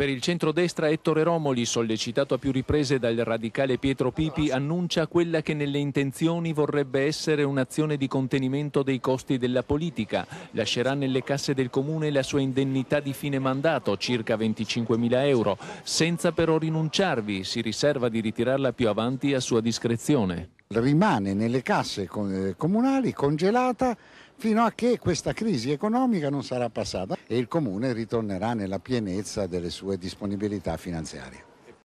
per il centrodestra Ettore Romoli, sollecitato a più riprese dal radicale Pietro Pipi, annuncia quella che nelle intenzioni vorrebbe essere un'azione di contenimento dei costi della politica. Lascerà nelle casse del Comune la sua indennità di fine mandato, circa 25 mila euro, senza però rinunciarvi, si riserva di ritirarla più avanti a sua discrezione rimane nelle casse eh, comunali congelata fino a che questa crisi economica non sarà passata e il comune ritornerà nella pienezza delle sue disponibilità finanziarie.